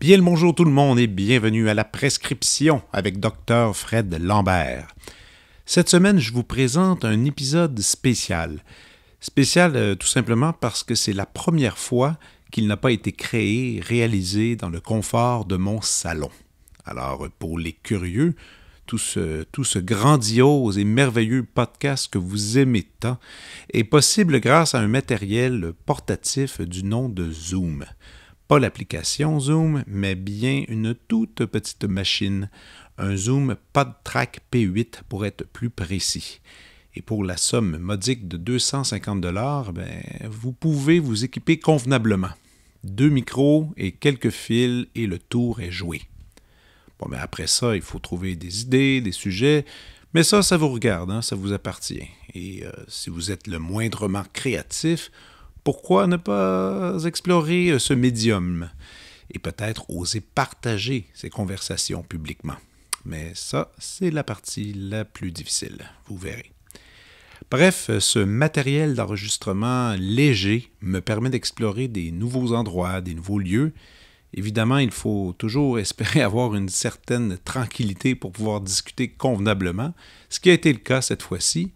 Bien le bonjour tout le monde et bienvenue à la prescription avec Docteur Fred Lambert. Cette semaine, je vous présente un épisode spécial. Spécial euh, tout simplement parce que c'est la première fois qu'il n'a pas été créé, réalisé dans le confort de mon salon. Alors euh, pour les curieux, tout tout ce grandiose et merveilleux podcast que vous aimez tant est possible grâce à un matériel portatif du nom de Zoom pas l'application Zoom, mais bien une toute petite machine, un zoom track P8 pour être plus précis. Et pour la somme modique de 250 dollars, ben, vous pouvez vous équiper convenablement. Deux micros et quelques fils et le tour est joué. Bon, mais après ça, il faut trouver des idées, des sujets, mais ça, ça vous regarde, hein, ça vous appartient. Et euh, si vous êtes le moindrement créatif, pourquoi ne pas explorer euh, ce médium et peut-être oser partager ces conversations publiquement? Mais ça, c'est la partie la plus difficile, vous verrez. Bref, ce matériel d'enregistrement léger me permet d'explorer des nouveaux endroits, des nouveaux lieux. Évidemment, il faut toujours espérer avoir une certaine tranquillité pour pouvoir discuter convenablement, ce qui a été le cas cette fois-ci.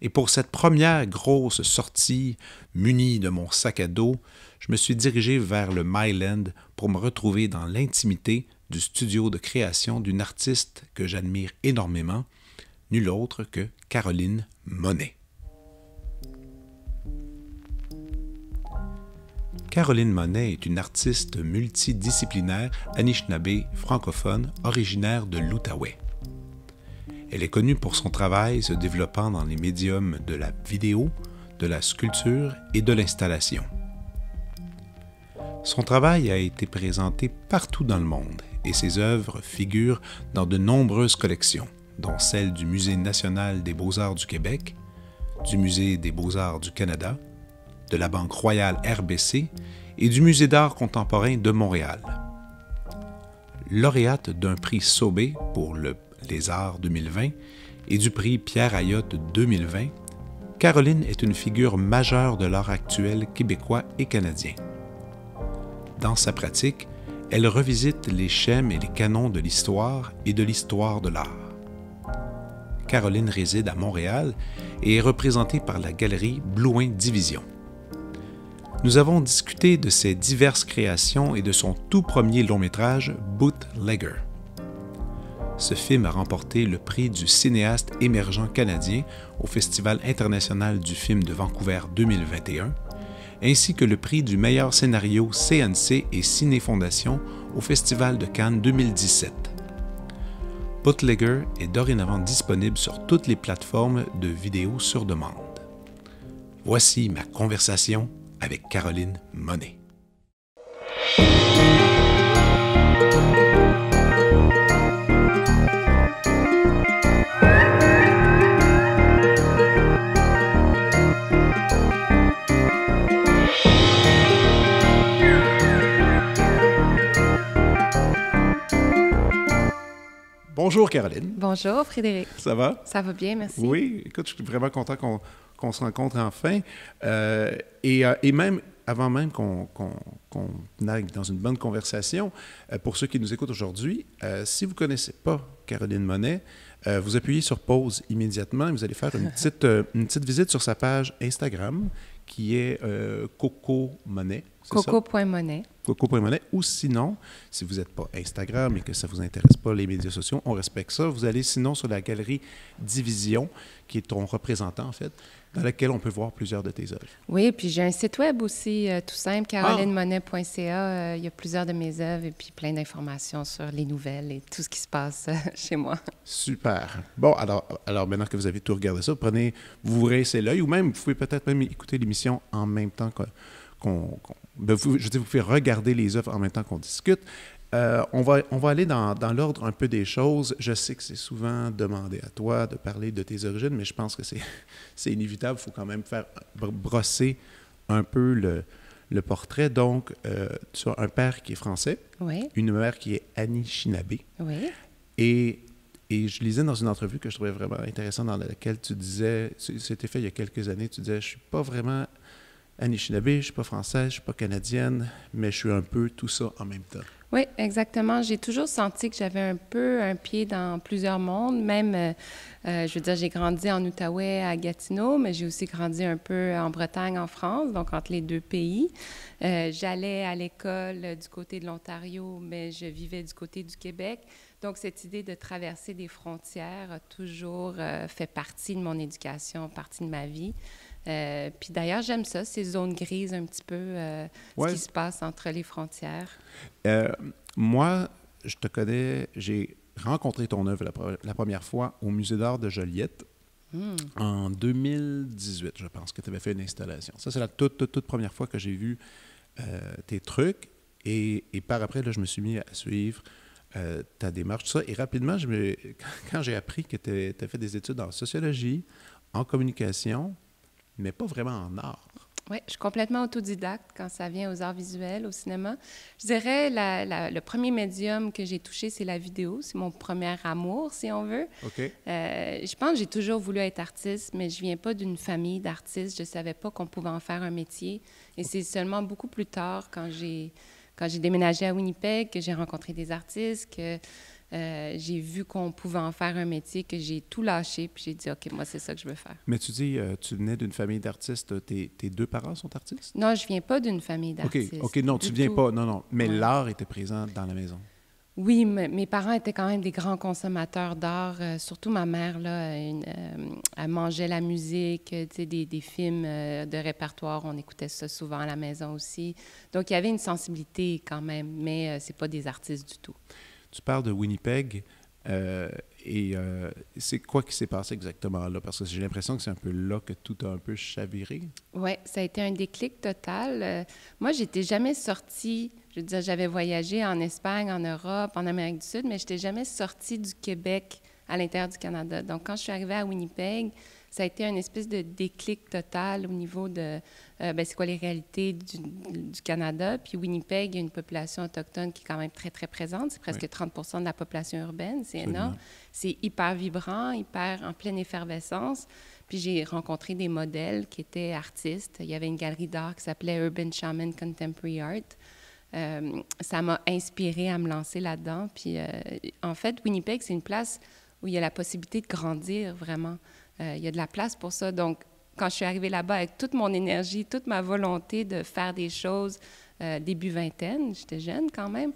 Et pour cette première grosse sortie, munie de mon sac à dos, je me suis dirigé vers le Myland pour me retrouver dans l'intimité du studio de création d'une artiste que j'admire énormément, nulle autre que Caroline Monet. Caroline Monet est une artiste multidisciplinaire anishinaabe francophone originaire de l'Outaouais. Elle est connue pour son travail se développant dans les médiums de la vidéo, de la sculpture et de l'installation. Son travail a été présenté partout dans le monde et ses œuvres figurent dans de nombreuses collections, dont celle du Musée national des beaux-arts du Québec, du Musée des beaux-arts du Canada, de la Banque royale RBC et du Musée d'art contemporain de Montréal. Lauréate d'un prix Saubé pour le, les arts 2020 et du prix Pierre Ayotte 2020, Caroline est une figure majeure de l'art actuel québécois et canadien. Dans sa pratique, elle revisite les schèmes et les canons de l'histoire et de l'histoire de l'art. Caroline réside à Montréal et est représentée par la galerie Blouin Division. Nous avons discuté de ses diverses créations et de son tout premier long métrage Bootlegger. Ce film a remporté le prix du cinéaste émergent canadien au Festival international du film de Vancouver 2021 ainsi que le prix du meilleur scénario CNC et Ciné Fondation au Festival de Cannes 2017. Bootlegger est dorénavant disponible sur toutes les plateformes de vidéos sur demande. Voici ma conversation avec Caroline Monet. Bonjour Caroline. Bonjour Frédéric. Ça va? Ça va bien, merci. Oui, écoute, je suis vraiment content qu'on se rencontre enfin. Euh, euh, et, même avant même qu'on qu dans une bonne conversation, euh, pour ceux qui nous écoutent aujourd'hui, si vous ne connaissez pas Caroline Monet, vous appuyez sur pause immédiatement et vous allez faire une petite, visite sur sa page Instagram qui est Coco Monet. Coco.monet. Coco.monet. Ou sinon, si vous n'êtes pas Instagram et que ça ne vous intéresse pas, les médias sociaux, on respecte ça. Vous allez sinon sur la galerie Division, qui est ton représentant, en fait, dans laquelle on peut voir plusieurs de tes œuvres. Oui, puis j'ai un site web aussi, euh, tout simple, ah! carolinemonet.ca. Euh, il y a plusieurs de mes œuvres et puis plein d'informations sur les nouvelles et tout ce qui se passe euh, chez moi. Super. Bon, alors, alors maintenant que vous avez tout regardé ça, prenez, vous rincez l'œil ou même, vous pouvez peut-être même écouter l'émission en même temps qu'on ben, je dis, vous pouvez regarder les œuvres en même temps qu'on discute. Euh, on, va, on va aller dans, dans l'ordre un peu des choses. Je sais que c'est souvent demandé à toi de parler de tes origines, mais je pense que c'est inévitable. Il faut quand même faire brosser un peu le, le portrait. Donc, euh, tu as un père qui est français, une mère qui est Annie Shinabé. Oui. Et, et, je lisais dans une entrevue que je trouvais vraiment intéressante, dans laquelle tu disais, c'était fait il y a quelques années, tu disais, je suis pas vraiment Anishinaabe, je ne suis pas française, je ne suis pas canadienne, mais je suis un peu tout ça en même temps. Oui, exactement. J'ai toujours senti que j'avais un peu un pied dans plusieurs mondes. Même, euh, euh, je veux dire, j'ai grandi en Outaouais, à Gatineau, mais j'ai aussi grandi un peu en Bretagne, en France, donc entre les deux pays. Euh, j'allais à l'école du côté de l'Ontario, mais je vivais du côté du Québec. Donc, cette idée de traverser des frontières a toujours fait partie de mon éducation, partie de ma vie. Euh, puis d'ailleurs, j'aime ça, ces zones grises un petit peu, euh, ce qui se passe entre les frontières. Euh, moi, je te connais, j'ai rencontré ton œuvre la, première fois au Musée d'art de Joliette. Hmm. En 2018, je pense que tu avais fait une installation. Ça, c'est la toute, toute, première fois que j'ai vu tes trucs. Et, et, par après, là, je me suis mis à suivre ta démarche, ça. Et rapidement, je quand j'ai appris que tu as fait des études en sociologie, en communication, mais pas vraiment en art. Oui, je suis complètement autodidacte quand ça vient aux arts visuels, au cinéma. Je dirais le premier médium que j'ai touché, c'est la vidéo. C'est mon premier amour, si on veut. OK. Euh, je pense que j'ai toujours voulu être artiste, mais je viens pas d'une famille d'artistes. Je savais pas qu'on pouvait en faire un métier. Et c'est seulement beaucoup plus tard, quand j'ai quand j'ai déménagé à Winnipeg, que j'ai rencontré des artistes, que euh, j'ai vu qu'on pouvait en faire un métier, que j'ai tout lâché, puis j'ai dit, OK, moi, c'est ça que je veux faire. Mais tu dis, euh, tu venais d'une famille d'artistes. Tes, deux parents sont artistes? Non, je viens pas d'une famille d'artistes. OK, OK, non, tu viens pas. Non, non. Mais l'art était présent dans la maison. Oui, mes parents étaient quand même des grands consommateurs d'art. Euh, surtout ma mère, là, elle mangeait la musique, des, des films de répertoire. On écoutait ça souvent à la maison aussi. Donc, il y avait une sensibilité quand même, mais c'est pas des artistes du tout. Tu parles de Winnipeg. Euh, et euh, c'est quoi qui s'est passé exactement là? Parce que j'ai l'impression que c'est un peu là que tout a un peu chaviré. Oui, ça a été un déclic total. Euh, moi, j'étais jamais sortie. Je veux dire, j'avais voyagé en Espagne, en Europe, en Amérique du Sud, mais je n'étais jamais sortie du Québec à l'intérieur du Canada. Donc, quand je suis arrivée à Winnipeg, ça a été une espèce de déclic total au niveau de euh, ben, c'est quoi les réalités du, Canada. Puis Winnipeg, il y a une population autochtone qui est quand même très, très présente. C'est presque 30 de la population urbaine. C'est énorme. C'est hyper vibrant, hyper en pleine effervescence. Puis j'ai rencontré des modèles qui étaient artistes. Il y avait une galerie d'art qui s'appelait Urban Shaman Contemporary Art. Euh, ça m'a inspiré à me lancer là-dedans. Puis euh, en fait, Winnipeg, c'est une place où il y a la possibilité de grandir vraiment. Euh, il y a de la place pour ça. Donc, quand je suis arrivée là-bas avec toute mon énergie, toute ma volonté de faire des choses, euh, début vingtaine, j'étais jeune quand même,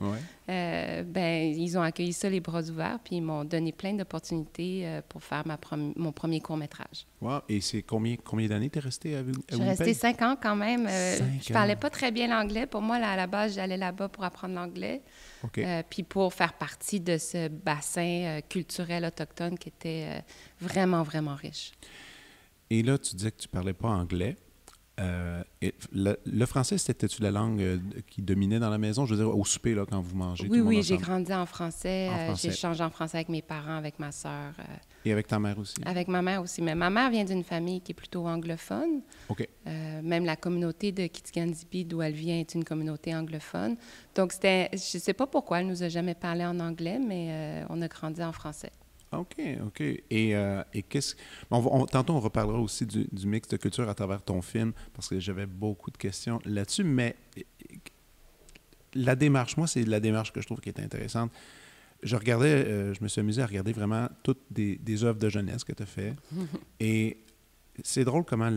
euh, ben, ils ont accueilli ça les bras ouverts, puis ils m'ont donné plein d'opportunités pour faire ma mon premier court-métrage. Wow! Et c'est combien, combien d'années tu es restée à, Winnipeg? Je suis restée cinq ans quand même. je parlais pas très bien l'anglais. Pour moi, là, à la base, j'allais là-bas pour apprendre l'anglais. Euh, puis pour faire partie de ce bassin euh, culturel autochtone qui était euh, vraiment, vraiment riche. Et là, tu disais que tu parlais pas anglais. Euh, le, français, c'était-tu la langue euh, qui dominait dans la maison? Je veux dire, au souper, là, quand vous mangez? Oui, oui, j'ai grandi en français. Euh, j'ai changé en français avec mes parents, avec ma sœur. et avec ta mère aussi? Avec ma mère aussi. Mais ma mère vient d'une famille qui est plutôt anglophone. OK. même la communauté de Kitganzipi, d'où elle vient, est une communauté anglophone. Donc, c'était, je ne sais pas pourquoi elle nous a jamais parlé en anglais, mais on a grandi en français. Ah, OK, OK. Et, euh, qu'est-ce. On, tantôt, on reparlera aussi du, mix de culture à travers ton film, parce que j'avais beaucoup de questions là-dessus. Mais la démarche, moi, c'est la démarche que je trouve qui est intéressante. Je regardais, euh, je me suis amusé à regarder vraiment toutes des, œuvres de jeunesse que tu as faites, et c'est drôle comment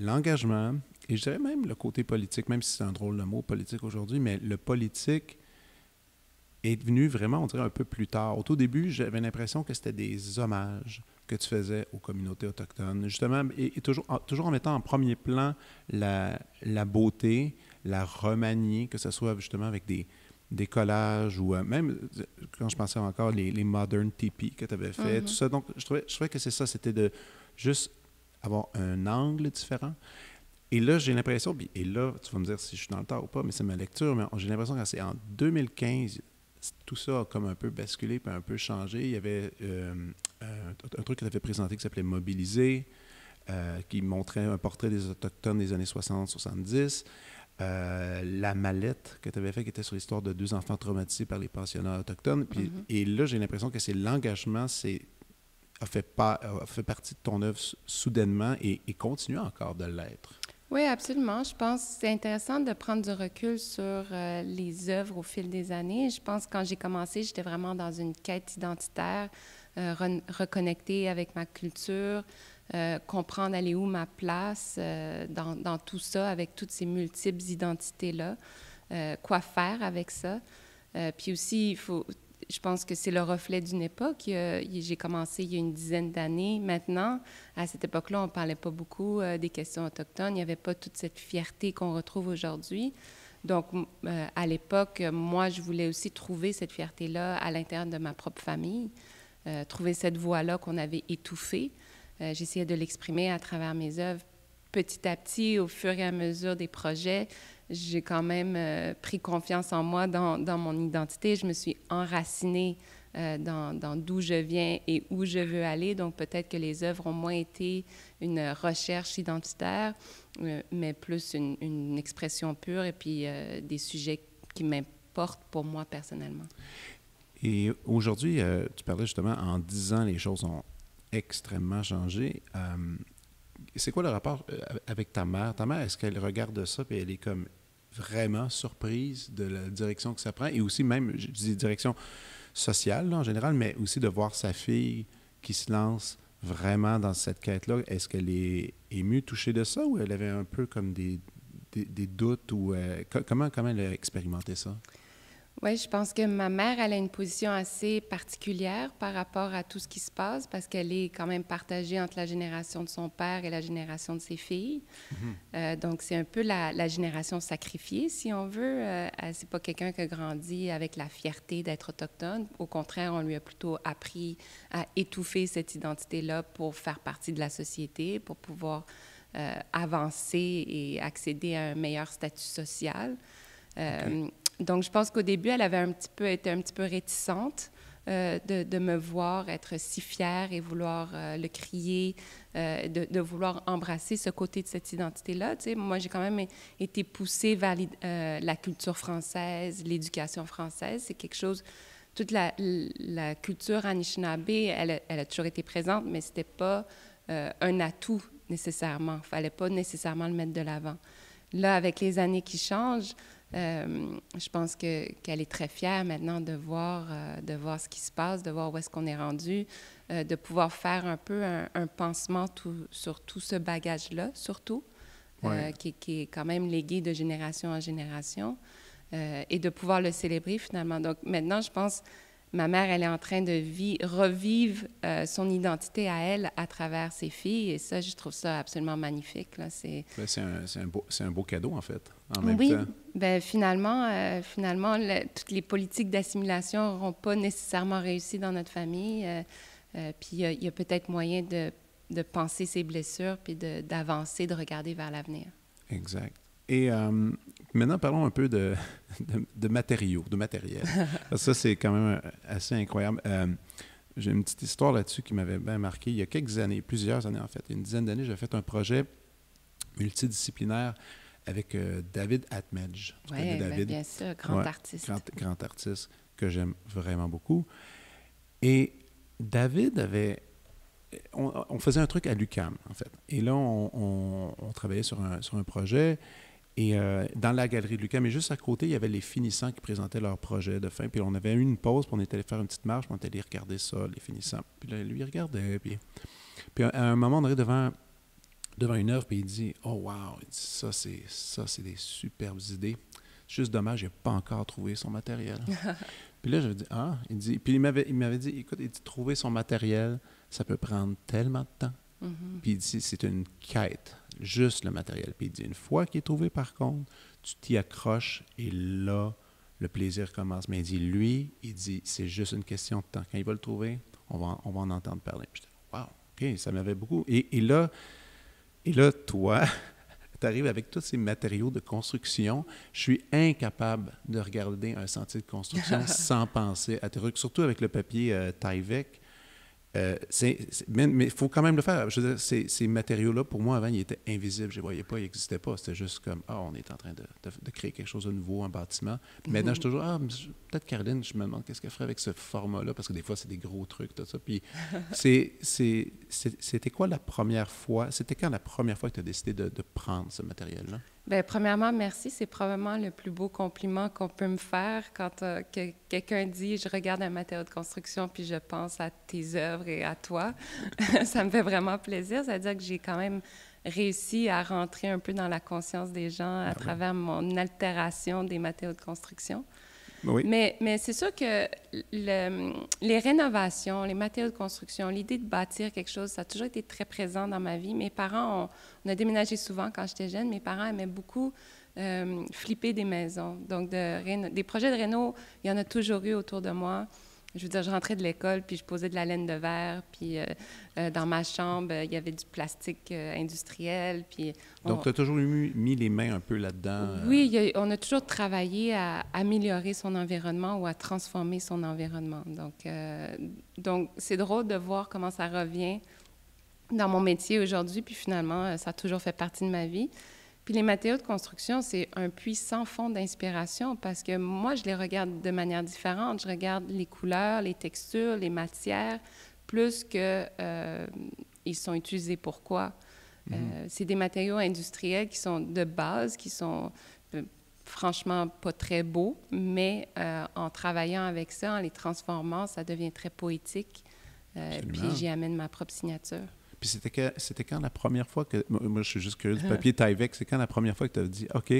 l'engagement, et je dirais même le côté politique, même si c'est un drôle le mot politique aujourd'hui, mais le politique est venu vraiment, on dirait, un peu plus tard. Au tout début, j'avais l'impression que c'était des hommages que tu faisais aux communautés autochtones, justement, et, toujours, en, toujours en mettant en premier plan la, la beauté, la remanier, que ce soit justement avec des, des collages ou euh, même, quand je pensais encore, les, modern teepees que tu avais fait, mm-hmm. tout ça. Donc, je trouvais, je trouvais que c'est ça, c'était de juste avoir un angle différent. Et là, j'ai l'impression, et là, tu vas me dire si je suis dans le temps ou pas, mais c'est ma lecture, mais j'ai l'impression que c'est en 2015, tout ça a comme un peu basculé, puis un peu changé. Il y avait euh, un, truc que tu avais présenté qui s'appelait Mobiliser, euh, qui montrait un portrait des Autochtones des années 60-70. Euh, la mallette que tu avais fait qui était sur l'histoire de deux enfants traumatisés par les pensionnaires autochtones. Mm-hmm. Et là, j'ai l'impression que c'est l'engagement a fait, pas, a fait partie de ton œuvre soudainement et continue encore de l'être. Oui, absolument. Je pense que c'est intéressant de prendre du recul sur euh, les œuvres au fil des années. Je pense que quand j'ai commencé, j'étais vraiment dans une quête identitaire, euh, reconnecter avec ma culture, euh, comprendre aller où ma place dans, dans, tout ça, avec toutes ces multiples identités-là, quoi faire avec ça. puis aussi, il faut je pense que c'est le reflet d'une époque. J'ai commencé il y a une dizaine d'années maintenant. À cette époque-là, on ne parlait pas beaucoup euh, des questions autochtones. Il n'y avait pas toute cette fierté qu'on retrouve aujourd'hui. Donc, euh, à l'époque, moi, je voulais aussi trouver cette fierté-là à l'intérieur de ma propre famille, euh, trouver cette voie-là qu'on avait étouffée. J'essayais de l'exprimer à travers mes œuvres petit à petit, au fur et à mesure des projets j'ai quand même euh, pris confiance en moi dans, dans, mon identité. Je me suis enracinée euh, dans, d'où je viens et où je veux aller. Donc peut-être que les œuvres ont moins été une recherche identitaire, euh, mais plus une, une, expression pure et puis des sujets qui m'importent pour moi personnellement. Et aujourd'hui, tu parlais justement en ans, les choses ont extrêmement changé c'est quoi le rapport euh, avec ta mère? Ta mère, est-ce qu'elle regarde ça et elle est comme vraiment surprise de la direction que ça prend et aussi même, je dis direction sociale en général, mais aussi de voir sa fille qui se lance vraiment dans cette quête-là. Est-ce qu'elle est émue, touchée de ça ou elle avait un peu comme des, doutes ou euh, comment, comment elle a expérimenté ça? Oui, je pense que ma mère, elle a une position assez particulière par rapport à tout ce qui se passe parce qu'elle est quand même partagée entre la génération de son père et la génération de ses filles. Mhm. Euh, donc, c'est un peu la, génération sacrifiée, si on veut. Ce euh, c'est pas quelqu'un qui a grandi avec la fierté d'être autochtone. Au contraire, on lui a plutôt appris à étouffer cette identité-là pour faire partie de la société, pour pouvoir euh, avancer et accéder à un meilleur statut social donc, je pense qu'au début, elle avait un petit peu été un petit peu réticente. Euh, de, me voir être si fière et vouloir euh, le crier, euh, de, vouloir embrasser ce côté de cette identité-là. moi, j'ai quand même été poussée vers la culture française, l'éducation française. C'est quelque chose. Toute la, culture anishinaabe, elle, a toujours été présente, mais ce n'était pas un atout nécessairement. Il Fallait pas nécessairement le mettre de l'avant. Là, avec les années qui changent, euh, je pense que, qu'elle est très fière maintenant de voir, euh, de voir ce qui se passe, de voir où est-ce qu'on est rendu, euh, de pouvoir faire un peu un, pansement sur tout ce bagage-là, surtout, qui, qui, est quand même légué de génération en génération, et de pouvoir le célébrer finalement. Donc maintenant, je pense ma mère, elle est en train de revivre euh, son identité à elle à travers ses filles. Et ça, je trouve ça absolument magnifique. Ben, c'est un, un, beau, cadeau, en fait, en oui. Ben, finalement, euh, finalement toutes les politiques d'assimilation n'auront pas nécessairement réussi dans notre famille. Euh, puis il y a, peut-être moyen de, penser ses blessures, puis d'avancer, de, regarder vers l'avenir. Exact. Et Maintenant, parlons un peu de, matériaux, de matériel. ça, c'est quand même euh, assez incroyable. Euh, j'ai une petite histoire là-dessus qui m'avait bien marqué. Il y a quelques années, plusieurs années en fait, une dizaine d'années, j'ai fait un projet multidisciplinaire avec euh, David Atmedge. Oui, ben, bien sûr, grand artiste. Grand, artiste que j'aime vraiment beaucoup. Et David avait... On, faisait un truc à l'UCAM, en fait. Et là, on, travaillait sur sur un projet. Et euh, dans la galerie de Lucas, mais juste à côté, il y avait les finissants qui présentaient leur projet de fin. Puis on avait eu une pause, puis on était allé faire une petite marche, puis on était allé regarder ça, les finissants. Puis là, lui, il regardait. Puis, puis à un moment, on est devant, devant une œuvre, puis il dit Oh, wow, ça, c'est, ça, c'est des superbes idées. Juste dommage, il n'a pas encore trouvé son matériel. puis là, j'avais ah! dit Ah, il Puis il m'avait, dit Écoute, il dit, trouver son matériel, ça peut prendre tellement de temps. Mm-hmm. Puis il dit C'est une quête juste le matériel. Puis il une fois qu'il est trouvé, par contre, tu t'y accroches et là, le plaisir commence. Mais il dit, lui, il dit, c'est juste une question de temps. Quand il va le trouver, on va, on va en entendre parler. Puis je dis, OK, ça m'avait beaucoup. Et, là, et là, toi, tu arrives avec tous ces matériaux de construction. Je suis incapable de regarder un sentier de construction sans penser à tes trucs, surtout avec le papier euh, Tyvek euh, mais il faut quand même le faire. ces, matériaux-là, pour moi, avant, ils étaient invisibles. Je ne les voyais pas, ils n'existaient pas. C'était juste comme, ah, on est en train de, de, créer quelque chose de nouveau en bâtiment. maintenant, je mm-hmm. suis toujours, ah, peut-être Caroline, je me demande qu'est-ce qu'elle ferait avec ce format-là, parce que des fois, c'est des gros trucs, tout ça. Puis c'était quoi la première fois, c'était quand la première fois que tu as décidé de prendre ce matériel-là? Bien, premièrement, merci. C'est probablement le plus beau compliment qu'on peut me faire quand euh, quelqu'un dit Je regarde un matériau de construction puis je pense à tes œuvres et à toi. ça me fait vraiment plaisir. C'est-à-dire que j'ai quand même réussi à rentrer un peu dans la conscience des gens à ah travers mon altération des matériaux de construction. Mais, c'est sûr que les rénovations, les matériaux de construction, l'idée de bâtir quelque chose, ça a toujours été très présent dans ma vie. Mes parents, ont, on a déménagé souvent quand j'étais jeune. Mes parents aimaient beaucoup euh, flipper des maisons. Donc, des projets de réno, il y en a toujours eu autour de moi. Je veux dire, je rentrais de l'école, puis je posais de la laine de verre, puis euh, euh, dans ma chambre, euh, il y avait du plastique industriel, puis... Donc, tu as toujours mis les mains un peu là-dedans? Oui, on a toujours travaillé à améliorer son environnement ou à transformer son environnement. Donc, donc c'est drôle de voir comment ça revient dans mon métier aujourd'hui, puis finalement, ça a toujours fait partie de ma vie. Puis les matériaux de construction, c'est un puits sans fond d'inspiration parce que moi, je les regarde de manière différente. Je regarde les couleurs, les textures, les matières, plus que euh, ils sont utilisés pourquoi. quoi. Euh, mhm. c'est des matériaux industriels qui sont de base, qui sont euh, franchement pas très beaux, mais en travaillant avec ça, en les transformant, ça devient très poétique. puis j'y amène ma propre signature. Puis c'était, quand la première fois que. Moi, je suis juste curieux le ah. papier Tyvek. C'est quand la première fois que tu as dit OK,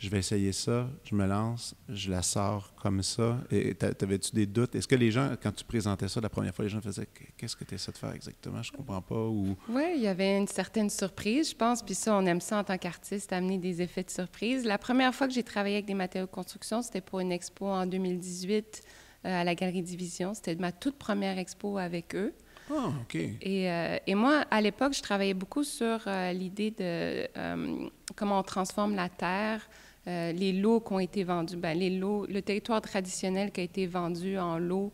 je vais essayer ça, je me lance, je la sors comme ça. Et t'avais-tu des doutes? Est-ce que les gens, quand tu présentais ça la première fois, les gens faisaient Qu'est-ce que tu essaies de faire exactement? Je comprends pas. Ou... Oui, il y avait une certaine surprise, je pense. Puis ça, on aime ça en tant qu'artiste, amener des effets de surprise. La première fois que j'ai travaillé avec des matériaux de construction, c'était pour une expo en 2018 euh, à la Galerie Division. C'était ma toute première expo avec eux. Ah, OK. Euh, et, moi, à l'époque, je travaillais beaucoup sur euh, l'idée de euh, comment on transforme la terre, les lots qui ont été vendus, ben, les lots, le territoire traditionnel qui a été vendu en lots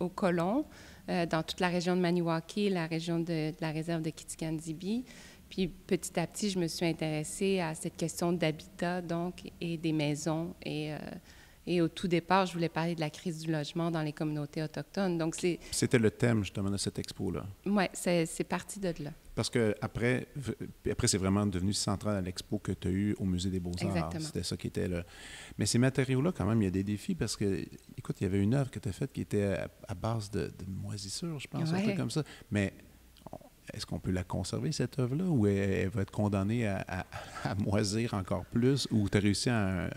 aux colons dans toute la région de Maniwaki, la région de, la réserve de Kitikandibi. Puis petit à petit, je me suis intéressée à cette question d'habitat, donc, et des maisons et et au tout départ, je voulais parler de la crise du logement dans les communautés autochtones. Donc c'est... C'était le thème justement de cette expo-là. Oui, c'est, parti de là. Parce que après, après c'est vraiment devenu central à l'expo que tu as eu au Musée des Beaux-Arts. C'était ça qui était là. Mais ces matériaux-là, quand même, il y a des défis parce que, écoute, il y avait une œuvre que tu as faite qui était à, base de, moisissures, je pense, un truc comme ça. Mais est-ce qu'on peut la conserver, cette œuvre-là, ou elle, va être condamnée à, moisir encore plus, ou tu as réussi à,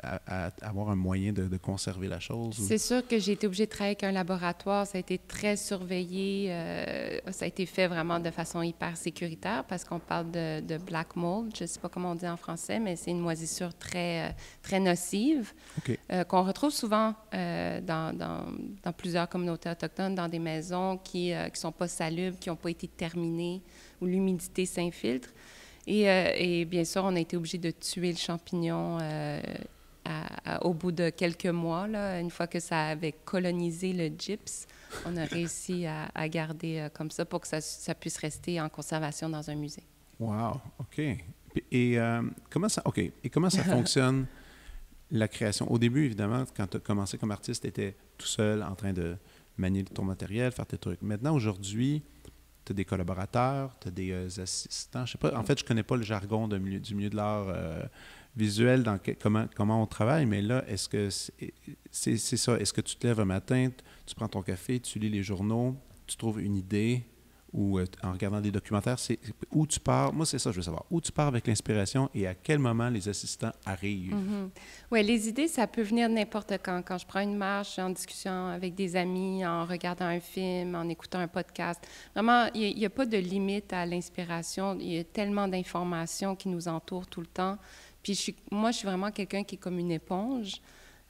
avoir un moyen de, conserver la chose? C'est sûr que j'ai été obligée de travailler avec un laboratoire. Ça a été très surveillé. Euh, ça a été fait vraiment de façon hyper sécuritaire parce qu'on parle de, black mold. Je ne sais pas comment on dit en français, mais c'est une moisissure très, euh, très nocive euh, qu'on retrouve souvent dans, dans, plusieurs communautés autochtones, dans des maisons qui ne sont pas salubres, qui n'ont pas été terminées où l'humidité s'infiltre. Euh, et, bien sûr, on a été obligé de tuer le champignon euh, au bout de quelques mois. Là, une fois que ça avait colonisé le gypse, on a réussi à, garder euh, comme ça pour que ça, puisse rester en conservation dans un musée. Wow, OK. Et, comment, ça, ok et comment ça fonctionne, la création? Au début, évidemment, quand tu as commencé comme artiste, tu étais tout seul en train de manier ton matériel, faire tes trucs. Maintenant, aujourd'hui, tu as des collaborateurs, tu as des euh, assistants. Je sais pas, en fait, je connais pas le jargon du milieu de l'art euh, visuel, dans comment, comment on travaille, mais là, est-ce que c'est ça? Est-ce que tu te lèves un matin, tu prends ton café, tu lis les journaux, tu trouves une idée, ou euh, en regardant des documentaires, c'est où tu pars. Moi, c'est ça, je veux savoir. Où tu pars avec l'inspiration et à quel moment les assistants arrivent. Mm-hmm. Oui, les idées, ça peut venir n'importe quand. Quand je prends une marche, en discussion avec des amis, en regardant un film, en écoutant un podcast. Vraiment, il n'y a, pas de limite à l'inspiration. Il y a tellement d'informations qui nous entourent tout le temps. Puis moi, je suis vraiment quelqu'un qui est comme une éponge.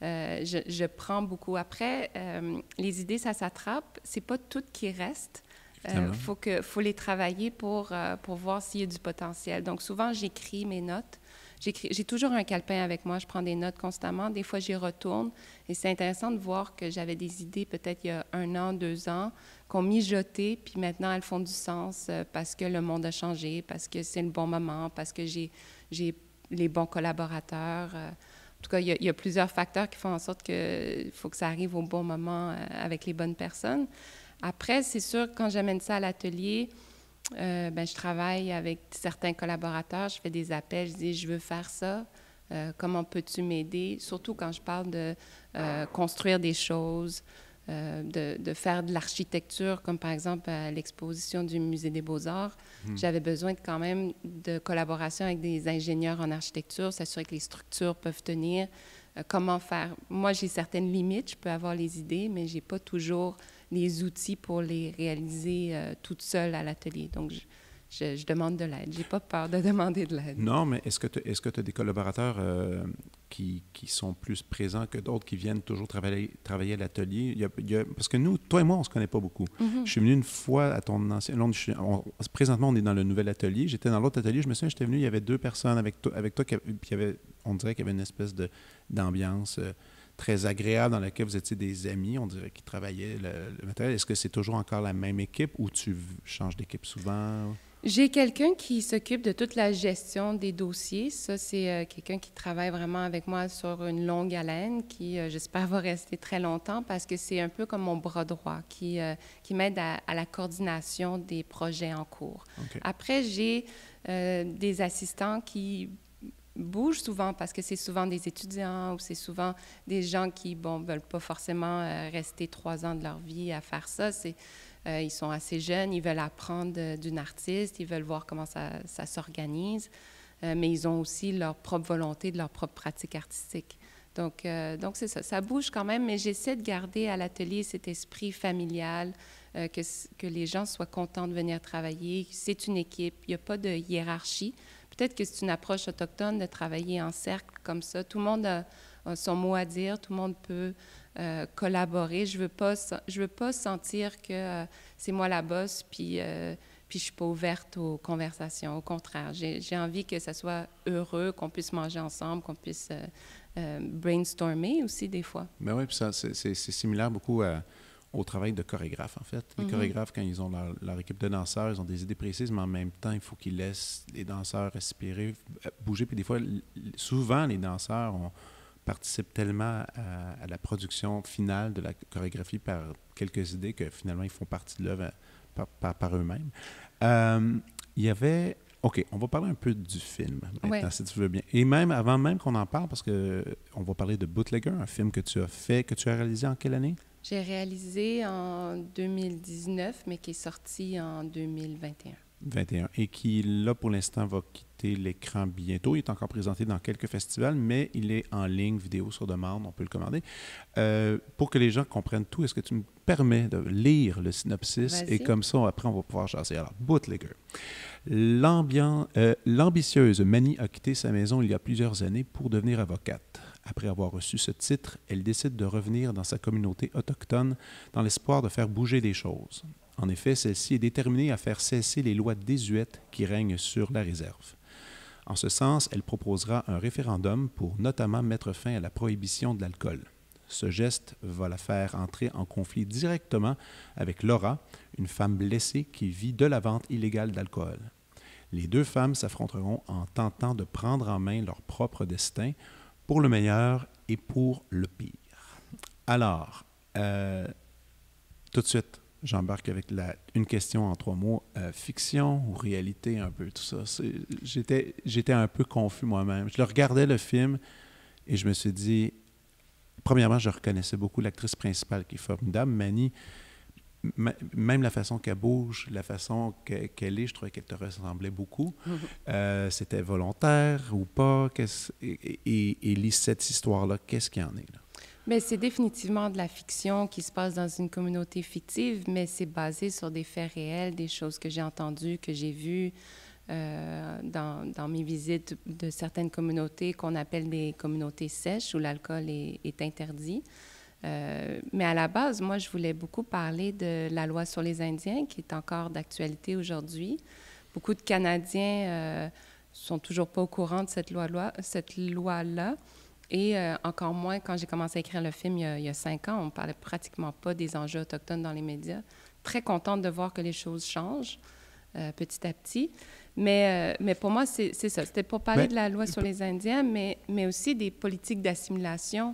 Euh, je, prends beaucoup. Après, euh, les idées, ça s'attrape. C'est pas tout qui reste. Il euh, faut, que, faut les travailler pour, euh, pour voir s'il y a du potentiel. Donc, souvent, j'écris mes notes. J'ai toujours un calepin avec moi, je prends des notes constamment. Des fois, j'y retourne. Et c'est intéressant de voir que j'avais des idées peut-être il y a un an, deux ans, qu'on mijotait, puis maintenant elles font du sens euh, parce que le monde a changé, parce que c'est le bon moment, parce que j'ai les bons collaborateurs. En tout cas, il y, a, il y, a, plusieurs facteurs qui font en sorte qu'il faut que ça arrive au bon moment avec les bonnes personnes. Après, c'est sûr, quand j'amène ça à l'atelier, euh, ben, je travaille avec certains collaborateurs, je fais des appels, je dis je veux faire ça, euh, comment peux-tu m'aider? Surtout quand je parle de euh, construire des choses, de, faire de l'architecture, comme par exemple à l'exposition du Musée des Beaux-Arts. Hmm. J'avais besoin de, quand même de collaboration avec des ingénieurs en architecture, s'assurer que les structures peuvent tenir, comment faire. Moi, j'ai certaines limites, je peux avoir les idées, mais je n'ai pas toujours les outils pour les réaliser toutes euh, toute seule à l'atelier. Donc, je, je, demande de l'aide. J'ai pas peur de demander de l'aide. Non, mais est-ce que tu est-ce que as des collaborateurs euh, qui, qui, sont plus présents que d'autres, qui viennent toujours travailler, travailler à l'atelier Parce que nous, toi et moi, on se connaît pas beaucoup. Mhm. Je suis venu une fois à ton ancien. On, présentement, on est dans le nouvel atelier. J'étais dans l'autre atelier. Je me souviens, j'étais venu, il y avait deux personnes avec toi, avec toi qui, avait, on dirait qu'il y avait une espèce de d'ambiance. Euh, très agréable dans lequel vous étiez des amis, on dirait, qui travaillaient le, matériel. Est-ce que c'est toujours encore la même équipe ou tu changes d'équipe souvent? J'ai quelqu'un qui s'occupe de toute la gestion des dossiers. Ça, c'est euh, quelqu'un qui travaille vraiment avec moi sur une longue haleine, qui, euh, j'espère, va rester très longtemps parce que c'est un peu comme mon bras droit qui, euh, qui m'aide à, la coordination des projets en cours. Après, j'ai des assistants qui bouge souvent parce que c'est souvent des étudiants ou c'est souvent des gens qui, bon, veulent pas forcément euh, rester trois ans de leur vie à faire ça. C'est, euh, ils sont assez jeunes, ils veulent apprendre euh, d'une artiste, ils veulent voir comment ça, ça s'organise, mais ils ont aussi leur propre volonté de leur propre pratique artistique. Donc, donc c'est ça, ça bouge quand même, mais j'essaie de garder à l'atelier cet esprit familial, que, que les gens soient contents de venir travailler. C'est une équipe, il n'y a pas de hiérarchie. Peut-être que c'est une approche autochtone de travailler en cercle comme ça. Tout le monde a, son mot à dire, tout le monde peut euh, collaborer. Je veux pas, je veux pas sentir que euh, c'est moi la bosse, puis euh, puis je suis pas ouverte aux conversations. Au contraire, j'ai envie que ça soit heureux, qu'on puisse manger ensemble, qu'on puisse brainstormer aussi des fois. Mais ben oui, puis ça c'est similaire beaucoup à au travail de chorégraphe, en fait. Les mhm. chorégraphes, quand ils ont leur, équipe de danseurs, ils ont des idées précises, mais en même temps, il faut qu'ils laissent les danseurs respirer, euh, bouger. Puis des fois, souvent, les danseurs participent tellement à, la production finale de la chorégraphie par quelques idées que finalement, ils font partie de l'œuvre euh, par, eux-mêmes. Euh, il y avait OK, on va parler un peu du film si tu veux bien. Et même avant même qu'on en parle, parce que on va parler de Bootlegger, un film que tu as fait, que tu as réalisé en quelle année? J'ai réalisé en 2019, mais qui est sorti en 2021. 21. Et qui, là, pour l'instant, va quitter l'écran bientôt. Il est encore présenté dans quelques festivals, mais il est en ligne, vidéo sur demande, on peut le commander. Euh, pour que les gens comprennent tout, est-ce que tu me permets de lire le synopsis? Et comme ça, après, on va pouvoir chasser. Alors, Bootlegger. Euh, l'ambitieuse euh, a quitté sa maison il y a plusieurs années pour devenir avocate. Après avoir reçu ce titre, elle décide de revenir dans sa communauté autochtone dans l'espoir de faire bouger les choses. En effet, celle-ci est déterminée à faire cesser les lois désuètes qui règnent sur la réserve. En ce sens, elle proposera un référendum pour notamment mettre fin à la prohibition de l'alcool. Ce geste va la faire entrer en conflit directement avec Laura, une femme blessée qui vit de la vente illégale d'alcool. Les deux femmes s'affronteront en tentant de prendre en main leur propre destin pour le meilleur et pour le pire. Alors, euh, tout de suite, j'embarque avec la, une question en trois mots. Euh, fiction ou réalité, un peu, tout ça. J'étais, j'étais un peu confus moi-même. Je regardais le film et je me suis dit, premièrement, je reconnaissais beaucoup l'actrice principale qui est formidable, Manny, même la façon qu'elle bouge, la façon qu'elle est, je trouvais qu'elle te ressemblait beaucoup. Mm-hmm. Euh, c'était volontaire ou pas? Et, et, lis cette histoire-là, qu'est-ce qu'il y en est? Là? Mais ben, c'est définitivement de la fiction qui se passe dans une communauté fictive, mais c'est basé sur des faits réels, des choses que j'ai entendues, que j'ai vues euh, dans, mes visites de certaines communautés qu'on appelle des communautés sèches où l'alcool est, interdit. Euh, mais à la base, moi, je voulais beaucoup parler de la loi sur les Indiens, qui est encore d'actualité aujourd'hui. Beaucoup de Canadiens ne euh, sont toujours pas au courant de cette loi-là. Cette loi Et euh, encore moins, quand j'ai commencé à écrire le film il y, a, cinq ans, on ne parlait pratiquement pas des enjeux autochtones dans les médias. Très contente de voir que les choses changent petit à petit. Mais, mais pour moi, c'est ça. C'était pour parler ben, de la loi sur les Indiens, mais, mais aussi des politiques d'assimilation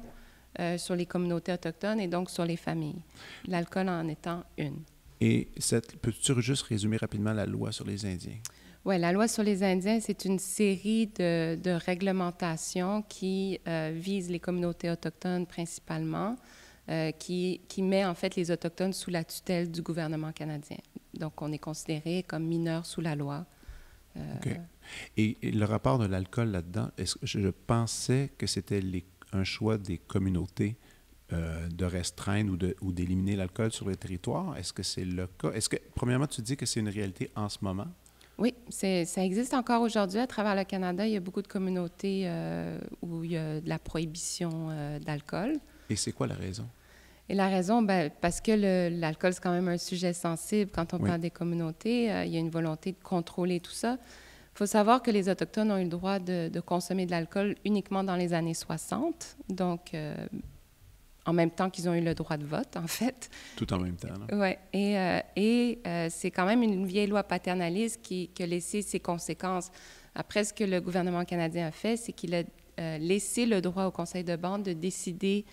euh, sur les communautés autochtones et donc sur les familles. L'alcool en étant une. Et peut tu juste résumer rapidement la loi sur les Indiens? Oui, la loi sur les Indiens, c'est une série de, réglementations qui euh, visent les communautés autochtones principalement, euh, qui, qui met en fait les Autochtones sous la tutelle du gouvernement canadien. Donc, on est considéré comme mineur sous la loi. Euh, OK. et, le rapport de l'alcool là-dedans, est-ce que je pensais que c'était les un choix des communautés euh, de restreindre ou d'éliminer l'alcool sur le territoire? Est-ce que c'est le cas? Est-ce que, premièrement, tu dis que c'est une réalité en ce moment? Oui, ça existe encore aujourd'hui à travers le Canada. Il y a beaucoup de communautés euh, où il y a de la prohibition euh, d'alcool. Et c'est quoi la raison? Et la raison, ben, parce que l'alcool, c'est quand même un sujet sensible. Quand on parle des communautés, il y a une volonté de contrôler tout ça. Il faut savoir que les Autochtones ont eu le droit de, consommer de l'alcool uniquement dans les années 60, donc euh, en même temps qu'ils ont eu le droit de vote, en fait. Tout en même temps. Oui. Et, euh, euh, c'est quand même une vieille loi paternaliste qui, a laissé ses conséquences. Après, ce que le gouvernement canadien a fait, c'est qu'il a laissé le droit au conseil de bande de décider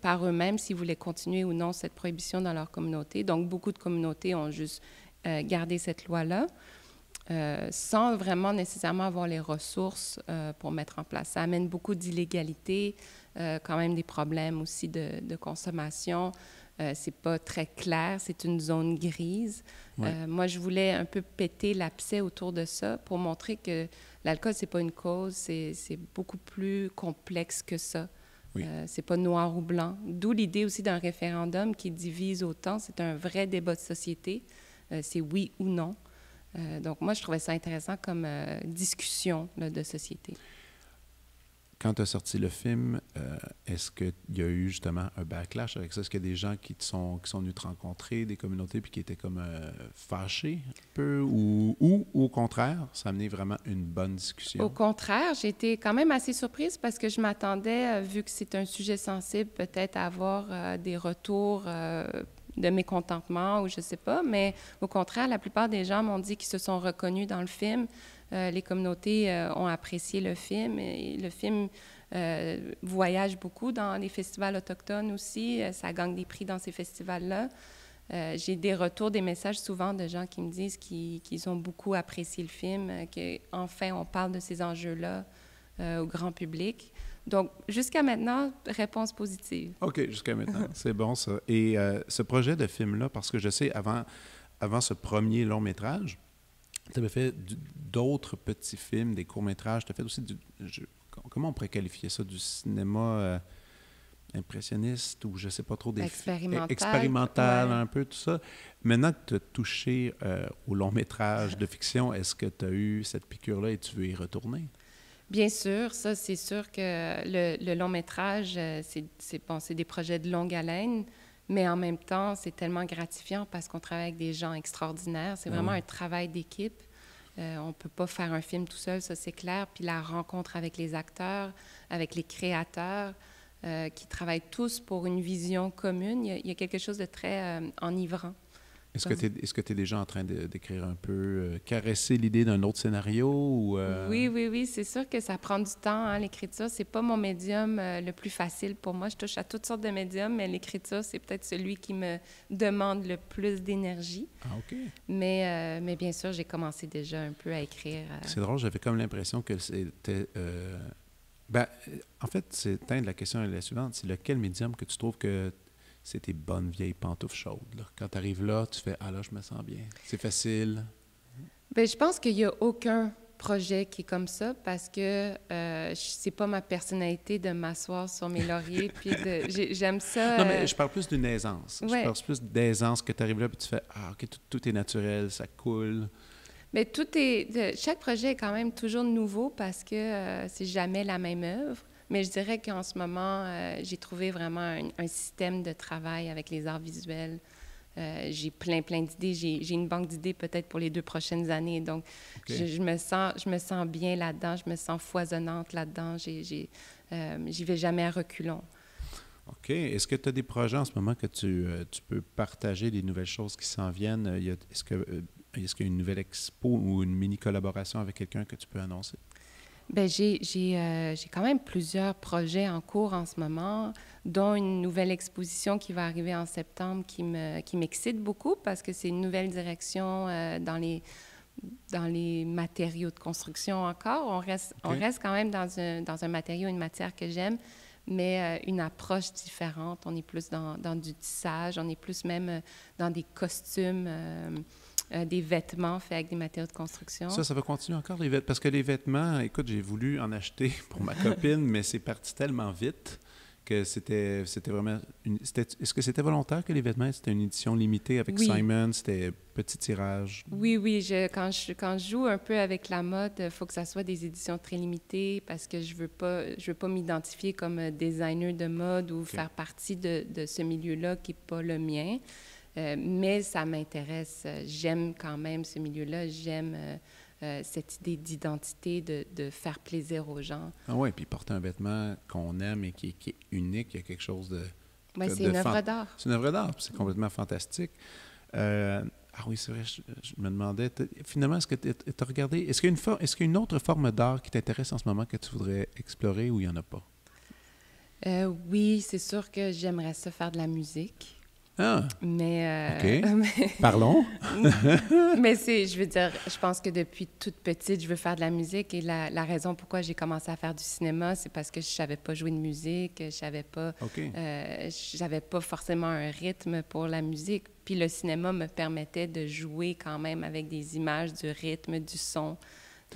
par eux-mêmes s'ils voulaient continuer ou non cette prohibition dans leur communauté. Donc, beaucoup de communautés ont juste gardé cette loi-là. Euh, sans vraiment nécessairement avoir les ressources euh, pour mettre en place. Ça amène beaucoup d'illégalité, euh, quand même des problèmes aussi de, de consommation. c'est pas très clair, c'est une zone grise. moi, je voulais un peu péter l'abcès autour de ça pour montrer que l'alcool, c'est pas une cause, c'est beaucoup plus complexe que ça. Ce c'est pas noir ou blanc. D'où l'idée aussi d'un référendum qui divise autant. C'est un vrai débat de société. c'est oui ou non. Euh, donc, moi, je trouvais ça intéressant comme euh, discussion de société. Quand tu as sorti le film, euh, est-ce qu'il y a eu justement un backlash avec ça? Est-ce qu'il y a des gens qui, sont, qui sont venus te rencontrer, des communautés, puis qui étaient comme fâchés un peu? Ou, ou, au contraire, ça a amené vraiment une bonne discussion? Au contraire, j'étais quand même assez surprise parce que je m'attendais, vu que c'est un sujet sensible, peut-être à avoir des retours de mécontentement ou je ne sais pas, mais au contraire, la plupart des gens m'ont dit qu'ils se sont reconnus dans le film. Euh, les communautés euh, ont apprécié le film. Et le film euh, voyage beaucoup dans les festivals autochtones aussi. ça gagne des prix dans ces festivals-là. J'ai des retours, des messages souvent de gens qui me disent qu'ils ont beaucoup apprécié le film, qu'enfin on parle de ces enjeux-là au grand public. Donc, jusqu'à maintenant, réponse positive. OK, jusqu'à maintenant. C'est bon, ça. Et euh, ce projet de film-là, parce que je sais, avant, avant ce premier long métrage, tu avais fait d'autres petits films, des courts-métrages. Tu as fait aussi du. comment on pourrait qualifier ça Du cinéma. Euh, impressionniste ou je sais pas trop des expérimental, expérimental un peu tout ça. Maintenant que tu as touché euh, au long métrage de fiction, est-ce que tu as eu cette piqûre là et tu veux y retourner Bien sûr, ça c'est sûr que le, long métrage, euh, c'est des projets de longue haleine, mais en même temps, c'est tellement gratifiant parce qu'on travaille avec des gens extraordinaires. C'est ben vraiment un travail d'équipe. Euh, on ne peut pas faire un film tout seul, ça c'est clair. Puis la rencontre avec les acteurs, avec les créateurs, euh, qui travaillent tous pour une vision commune, il y, a, quelque chose de très enivrant est-ce que tu es, déjà en train d'écrire un peu, euh, caresser l'idée d'un autre scénario? Ou, euh? Oui, oui, oui. C'est sûr que ça prend du temps, l'écriture. Hein, l'écriture. C'est pas mon médium euh, le plus facile pour moi. Je touche à toutes sortes de médiums, mais l'écriture, c'est peut-être celui qui me demande le plus d'énergie. Ah, OK. Mais, bien sûr, j'ai commencé déjà un peu à écrire. C'est drôle, j'avais comme l'impression que c'était. Ben, en fait, c'est la question est la suivante. C'est lequel médium que tu trouves que c'est tes bonnes vieilles pantoufles chaudes. Quand tu arrives là, tu fais Ah là, je me sens bien. C'est facile. Ben, je pense qu'il n'y a aucun projet qui est comme ça parce que euh, c'est pas ma personnalité de m'asseoir sur mes lauriers puis j'aime ça. Non mais euh, je parle plus d'une aisance. Je parle plus d'aisance que tu arrives là puis tu fais ah ok tout, est naturel ça coule. Mais tout est chaque projet est quand même toujours nouveau parce que euh, c'est jamais la même œuvre. Mais je dirais qu'en ce moment, euh, j'ai trouvé vraiment un, système de travail avec les arts visuels. Euh, j'ai plein, plein d'idées. J'ai une banque d'idées peut-être pour les deux prochaines années. Donc, je, me sens, je me sens bien là-dedans. Je me sens foisonnante là-dedans. Euh, j'y vais jamais à reculons. OK. Est-ce que tu as des projets en ce moment que tu, peux partager, des nouvelles choses qui s'en viennent? Est-ce qu'il y a une nouvelle expo ou une mini-collaboration avec quelqu'un que tu peux annoncer? Ben j'ai, j'ai, euh, j'ai quand même plusieurs projets en cours en ce moment, dont une nouvelle exposition qui va arriver en septembre qui, me, qui m'excite beaucoup parce que c'est une nouvelle direction euh, dans, les, dans les matériaux de construction encore. On reste, on reste quand même dans un, dans un matériau, une matière que j'aime, mais euh, une approche différente. On est plus dans, dans, du tissage, on est plus même dans des costumes euh, des vêtements faits avec des matériaux de construction. Ça, ça va continuer encore, les vêtements? Parce que les vêtements, écoute, j'ai voulu en acheter pour ma copine, mais c'est parti tellement vite que c'était, c'était vraiment... est-ce que c'était volontaire que les vêtements, c'était une édition limitée avec Simon? C'était petit tirage? Oui, oui. Je, quand, je, quand je joue un peu avec la mode, il faut que ça soit des éditions très limitées parce que je ne veux pas, je veux pas m'identifier comme designer de mode ou faire partie de, de ce milieu-là qui n'est pas le mien. Euh, mais ça m'intéresse. J'aime quand même ce milieu-là. J'aime euh, euh, cette idée d'identité, de, faire plaisir aux gens. Ah oui, puis porter un vêtement qu'on aime et qui, est unique, il y a quelque chose de. Oui, c'est une œuvre d'art. C'est une œuvre d'art, c'est complètement fantastique. ah oui, c'est vrai, je, me demandais. Finalement, est-ce que tu as regardé. Est-ce qu'il y, est a une autre forme d'art qui t'intéresse en ce moment que tu voudrais explorer ou il n'y en a pas? oui, c'est sûr que j'aimerais ça faire de la musique. Ah. Euh, mais, Parlons. mais c'est, je veux dire, je pense que depuis toute petite, je veux faire de la musique et la, raison pourquoi j'ai commencé à faire du cinéma, c'est parce que je savais pas jouer de musique, je savais pas, euh, j'avais pas forcément un rythme pour la musique. Puis le cinéma me permettait de jouer quand même avec des images, du rythme, du son.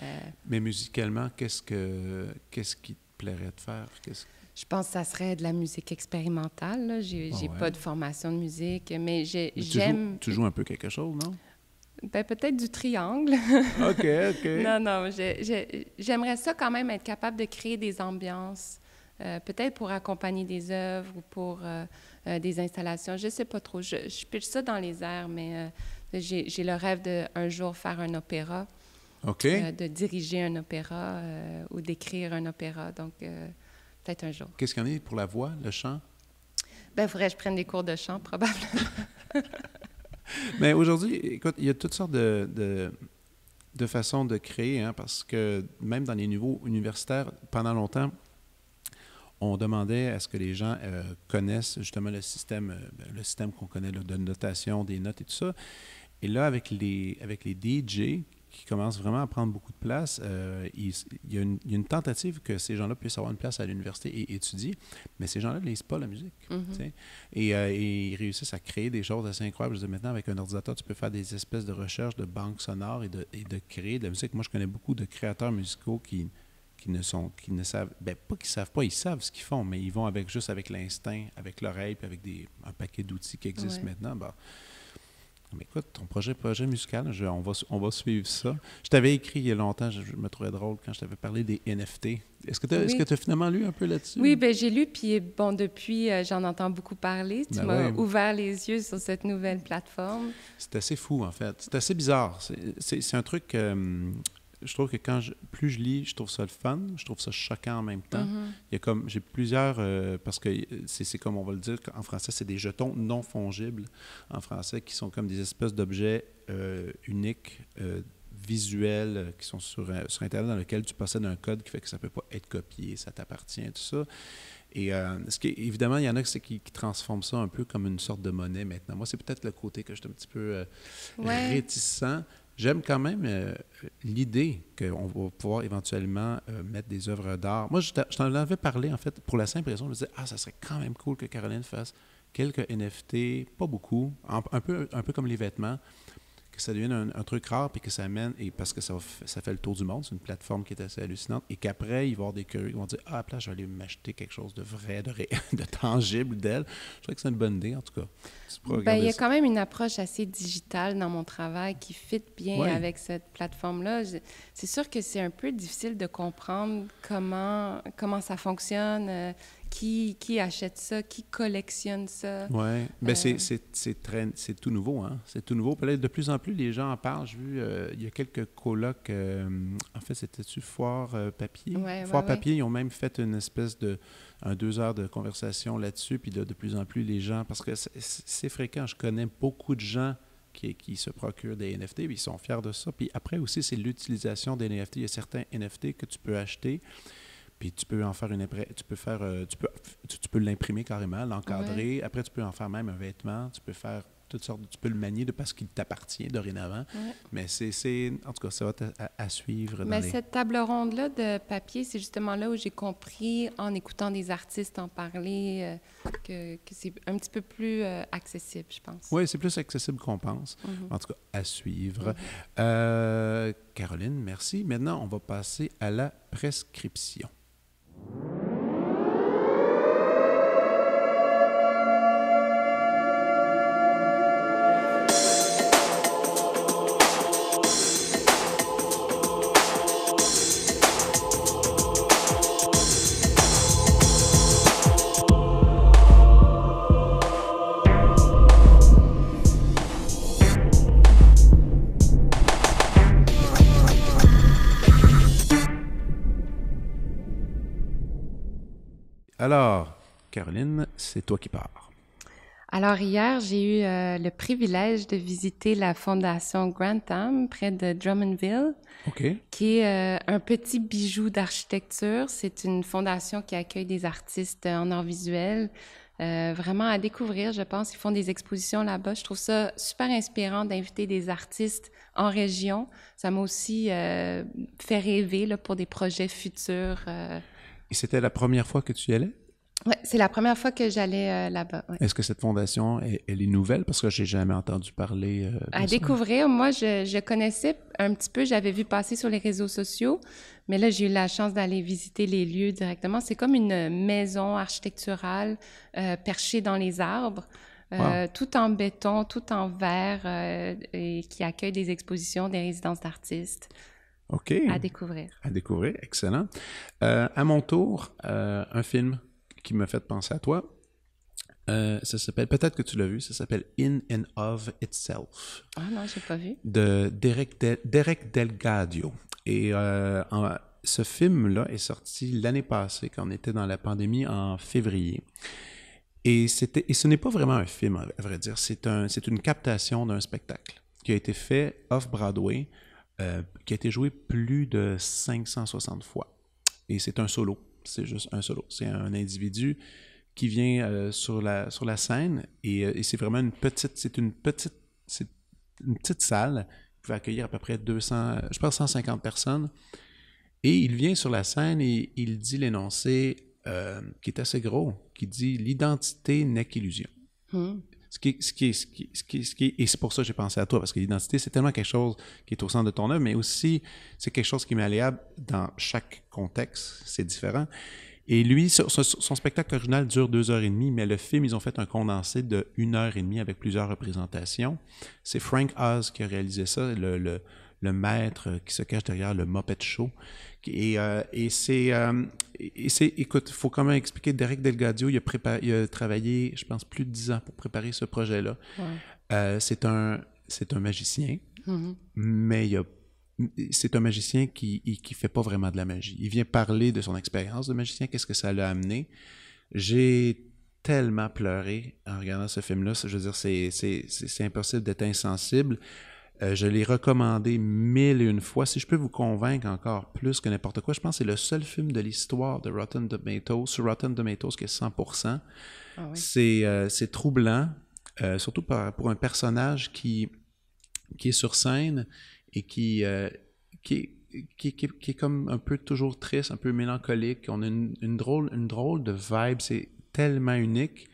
Euh. Mais musicalement, qu'est-ce que, qu'est-ce qui te plairait de faire? Qu'est-ce... Je pense que ça serait de la musique expérimentale. J'ai n'ai ah pas de formation de musique, mais j'aime. Tu, joues un peu quelque chose, non? Ben, peut-être du triangle. OK, OK. non, non, j'aimerais ça quand même être capable de créer des ambiances, euh, peut-être pour accompagner des œuvres ou pour euh, euh, des installations. Je ne sais pas trop. Je, je ça dans les airs, mais j'ai le rêve de un jour faire un opéra. de diriger un opéra ou d'écrire un opéra. Donc, Peut-être un jour. Qu'est-ce qu'il y en a pour la voix, le chant? Ben, il faudrait que je prenne des cours de chant, probablement. Mais aujourd'hui, écoute, il y a toutes sortes de, façons de créer, hein, parce que même dans les niveaux universitaires, pendant longtemps, on demandait à ce que les gens euh, connaissent justement le système, euh, ben, le système qu'on connaît de notation des notes et tout ça. Et là, avec les, avec les DJ qui commencent vraiment à prendre beaucoup de place. Euh, il, y une, a une, tentative que ces gens-là puissent avoir une place à l'université et étudier, mais ces gens-là ne lisent pas la musique. Mhm. Euh, et, ils réussissent à créer des choses assez incroyables. Je dis, maintenant, avec un ordinateur, tu peux faire des espèces de recherches de banques sonores et de, créer de la musique. Moi, je connais beaucoup de créateurs musicaux qui, qui ne sont qui ne savent ben pas qu'ils savent pas ils savent ce qu'ils font mais ils vont avec juste avec l'instinct avec l'oreille puis avec des un paquet d'outils qui existent maintenant bah écoute, ton projet, projet musical, on, va, on va suivre ça. Je t'avais écrit il y a longtemps, je, me trouvais drôle quand je t'avais parlé des NFT. Est-ce que tu as, as, finalement lu un peu là-dessus? Oui, bien, j'ai lu, puis bon, depuis, euh, j'en entends beaucoup parler. Tu ben m'as ouvert les yeux sur cette nouvelle plateforme. C'est assez fou, en fait. C'est assez bizarre. C'est un truc. Euh, je trouve que quand plus je lis, je trouve ça le fun, je trouve ça choquant en même temps. Mhm. Il y comme, j'ai plusieurs, euh, parce que euh, c'est comme on va le dire en français, c'est des jetons non fongibles en français qui sont comme des espèces d'objets euh, uniques visuels qui sont sur, sur Internet dans lequel tu possèdes un code qui fait que ça ne peut pas être copié, ça t'appartient, tout ça. Et ce qui, évidemment, il y en a qui, transforment ça un peu comme une sorte de monnaie maintenant. Moi, c'est peut-être le côté que je suis un petit peu réticent, J'aime quand même euh, l'idée qu'on va pouvoir éventuellement euh, mettre des œuvres d'art. Moi, je t'en avais parlé, en fait, pour la simple raison, je me disais, ah, ça serait quand même cool que Caroline fasse quelques NFT, pas beaucoup, un peu, un peu comme les vêtements, que ça devienne un, truc rare, puis que ça amène, et parce que ça, ça fait le tour du monde, c'est une plateforme qui est assez hallucinante, et qu'après, il va y avoir des curieux qui vont dire Ah, là, je vais aller m'acheter quelque chose de vrai, de, réel, de tangible d'elle. Je trouve que c'est une bonne idée, en tout cas. Ben, il y a quand même une approche assez digitale dans mon travail qui fit bien avec cette plateforme-là. C'est sûr que c'est un peu difficile de comprendre comment, comment ça fonctionne. Euh, qui, achète ça, qui collectionne ça. Oui, bien, euh, c'est tout nouveau, hein? C'est tout nouveau. de plus en plus, les gens en parlent. J'ai vu, euh, il y a quelques colloques, euh, en fait, c'était-tu Foire Papier? foire Papier, ils ont même fait une espèce de, un deux heures de conversation là-dessus, puis de, de plus en plus, les gens, parce que c'est fréquent, je connais beaucoup de gens qui, qui, se procurent des NFT, puis ils sont fiers de ça. Puis après aussi, c'est l'utilisation des NFT. Il y a certains NFT que tu peux acheter tu peux en faire une tu peux faire, euh, tu peux, tu, peux l'imprimer carrément, l'encadrer. Après, tu peux en faire même un vêtement. Tu peux faire toutes sortes. Tu peux le manier de parce qu'il t'appartient dorénavant. Mais c'est, en tout cas, ça va à, à, suivre. Mais cette table ronde là de papier, c'est justement là où j'ai compris en écoutant des artistes en parler euh, que, c'est un petit peu plus euh, accessible, je pense. Oui, c'est plus accessible qu'on pense. Mhm. En tout cas, à suivre. Mhm. Caroline, merci. Maintenant, on va passer à la prescription. c'est toi qui pars. Alors hier, j'ai eu euh, le privilège de visiter la fondation Grantham près de Drummondville, qui est euh, un petit bijou d'architecture. C'est une fondation qui accueille des artistes en art visuel, euh, vraiment à découvrir, je pense. Ils font des expositions là-bas. Je trouve ça super inspirant d'inviter des artistes en région. Ça m'a aussi fait rêver là, pour des projets futurs. Et c'était la première fois que tu y allais? Oui, c'est la première fois que j'allais euh, là-bas. Est-ce que cette fondation, elle, est nouvelle? Parce que j'ai jamais entendu parler. Euh, à découvrir, moi, je, connaissais un petit peu, j'avais vu passer sur les réseaux sociaux, mais là, j'ai eu la chance d'aller visiter les lieux directement. C'est comme une maison architecturale euh, perchée dans les arbres. tout en béton, tout en verre, et qui accueille des expositions, des résidences d'artistes. OK. À découvrir. À découvrir, excellent. à mon tour, un film qui m'a fait penser à toi. Euh, ça s'appelle, peut-être que tu l'as vu, ça s'appelle In and of Itself. Ah non, j'ai pas vu. De Derek, Delgadio. Et euh, ce film-là est sorti l'année passée, quand on était dans la pandémie, en février. Et, c'était, et ce n'est pas vraiment un film, à vrai dire. C'est, un, c'est une captation d'un spectacle qui a été fait off-Broadway, euh, qui a été joué plus de 560 fois. Et c'est un solo c'est juste un solo. C'est un individu qui vient euh, sur, la, sur la scène euh, et, c'est vraiment une petite, c'est une petite, c'est une petite salle qui va accueillir à peu près 200, euh, je pense 150 personnes. Et il vient sur la scène et il dit l'énoncé qui est assez gros, qui dit l'identité n'est qu'illusion. Hmm. Ce qui, ce qui, ce qui, ce qui, et c'est pour ça que j'ai pensé à toi, parce que l'identité, c'est tellement quelque chose qui est au centre de ton œuvre, mais aussi, c'est quelque chose qui est malléable dans chaque contexte, c'est différent. Et lui, son, spectacle original dure deux heures et demie, mais le film, ils ont fait un condensé de une heure et demie avec plusieurs représentations. C'est Frank Oz qui a réalisé ça, le, le, maître qui se cache derrière le Muppet Show, euh, euh, et, c'est, écoute, il faut quand même expliquer, Derek Delgadio, il a, travaillé, je pense, plus de dix ans pour préparer ce projet-là. Euh, c'est, un, c'est un magicien, mm-hmm. mais c'est un magicien qui ne fait pas vraiment de la magie. Il vient parler de son expérience de magicien, qu'est-ce que ça l'a amené. J'ai tellement pleuré en regardant ce film-là. Je veux dire, c'est, c'est impossible d'être insensible. Euh, je l'ai recommandé mille et une fois. Si je peux vous convaincre encore plus que n'importe quoi, je pense que c'est le seul film de l'histoire de Rotten Tomatoes, sur Rotten Tomatoes, qui est 100%. Ah euh, c'est troublant, euh, surtout pour un personnage qui, est sur scène et qui, est comme un peu toujours triste, un peu mélancolique. On a drôle, une drôle de vibe, c'est tellement unique.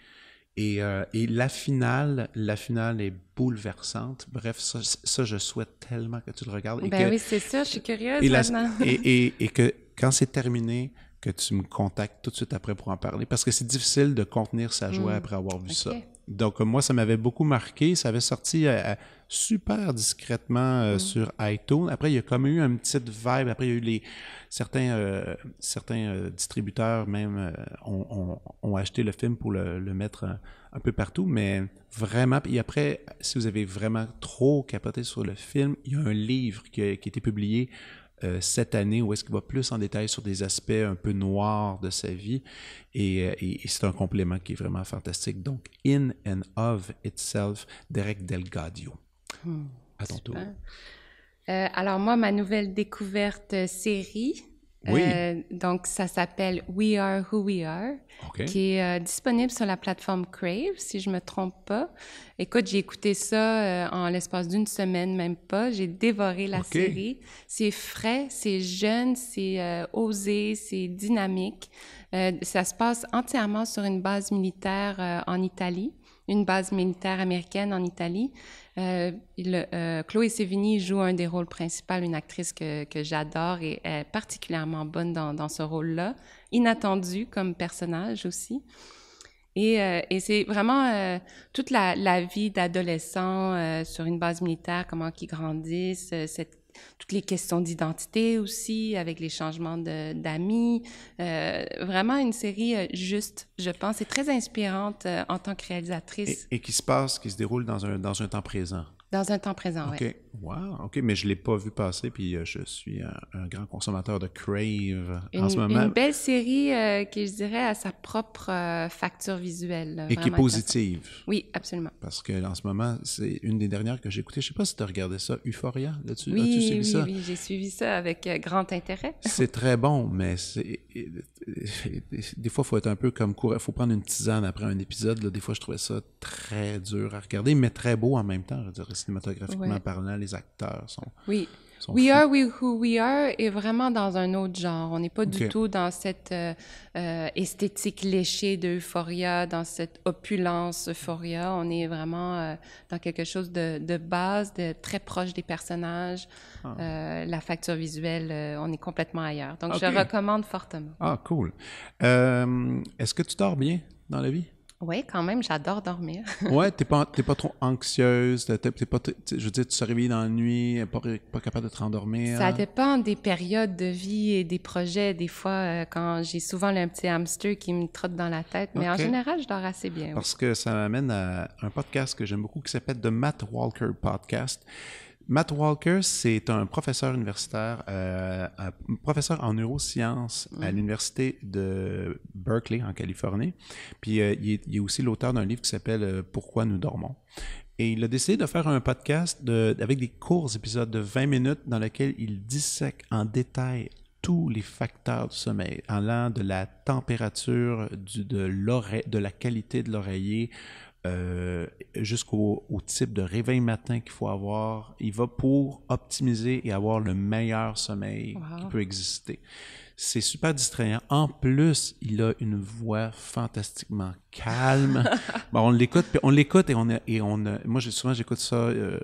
Euh, et, la finale, la finale est bouleversante. Bref, ça, je souhaite tellement que tu le regardes. Et ben que, oui, c'est ça, je suis curieuse maintenant. et, que quand c'est terminé, que tu me contactes tout de suite après pour en parler, parce que c'est difficile de contenir sa joie hmm. après avoir vu ça donc, euh, moi, ça m'avait beaucoup marqué. Ça avait sorti euh, euh, super discrètement mm. sur iTunes. Après, il y a comme eu une petite vibe. Après, il y a eu les, certains, certains distributeurs même ont, acheté le film pour le, mettre un, peu partout. Mais vraiment, et après, si vous avez vraiment trop capoté sur le film, il y a un livre qui a été publié euh, cette année où est-ce qu'il va plus en détail sur des aspects un peu noirs de sa vie. Et, euh, c'est un complément qui est vraiment fantastique. Donc, In and of Itself, Derek Delgadio. Hmm. à ton euh, alors moi, ma nouvelle découverte série, oui. Euh, donc, ça s'appelle We Are Who We Are, qui est euh, disponible sur la plateforme Crave, si je me trompe pas. Écoute, j'ai écouté ça euh, en l'espace d'une semaine, même pas. J'ai dévoré la série. C'est frais, c'est jeune, c'est osé, c'est dynamique. ça se passe entièrement sur une base militaire en Italie, une base militaire américaine en Italie. Euh, euh, Chloé Sévigny joue un des rôles principaux, une actrice que, j'adore et est particulièrement bonne dans, ce rôle-là, inattendu comme personnage aussi. Et, euh, c'est vraiment toute la, vie d'adolescent sur une base militaire, comment qu'ils grandissent, cette toutes les questions d'identité aussi, avec les changements d'amis. Euh, vraiment une série euh, juste, je pense, et très inspirante euh, en tant que réalisatrice. Et, qui se passe, qui se déroule dans un temps présent. Dans un temps présent, OK. Wow, OK, mais je ne l'ai pas vu passer, puis euh, je suis un, grand consommateur de Crave en ce moment. Une belle série euh, qui, je dirais, a sa propre euh, facture visuelle. Et qui est positive. Oui, absolument. Parce que en ce moment, c'est une des dernières que j'ai écoutées. Je ne sais pas si tu as regardé ça, Euphoria, là-dessus. Oui, oui, j'ai suivi ça avec grand intérêt. c'est très bon, mais des fois, il faut être un peu comme courant. Il faut prendre une tisane après un épisode. Des fois, je trouvais ça très dur à regarder, mais très beau en même temps. Je dirais cinématographiquement parlant, les acteurs sont. Oui. we Are we Who We Are est vraiment dans un autre genre. On n'est pas du tout dans cette euh, euh, esthétique léchée d'Euphoria, dans cette opulence Euphoria. On est vraiment euh, dans quelque chose de, de, base, de très proche des personnages. Ah. la facture visuelle, on est complètement ailleurs. Donc, je recommande fortement. Ah, cool. Est-ce que tu dors bien dans la vie? Oui, quand même, j'adore dormir. ouais, t'es pas, pas trop anxieuse, T'es pas, je veux dire, tu te réveilles dans la nuit, pas, pas capable de te rendormir. Ça dépend des périodes de vie et des projets. Des fois, euh, quand j'ai souvent un petit hamster qui me trotte dans la tête, mais en général, je dors assez bien. Parce que ça m'amène à un podcast que j'aime beaucoup qui s'appelle The Matt Walker Podcast Matt Walker, c'est un professeur universitaire, euh, un professeur en neurosciences à l'université de Berkeley en Californie. Puis euh, il, est, aussi l'auteur d'un livre qui s'appelle euh, Pourquoi nous dormons. Et il a décidé de faire un podcast avec des courts épisodes de 20 minutes dans lesquels il dissèque en détail tous les facteurs du sommeil, allant de la température, du, de, de la qualité de l'oreiller, euh, jusqu'au type de réveil matin qu'il faut avoir. Il va pour optimiser et avoir le meilleur sommeil qui peut exister. C'est super distrayant. En plus, il a une voix fantastiquement calme. on l'écoute, on l'écoute et on a, et on a, moi souvent j'écoute ça euh,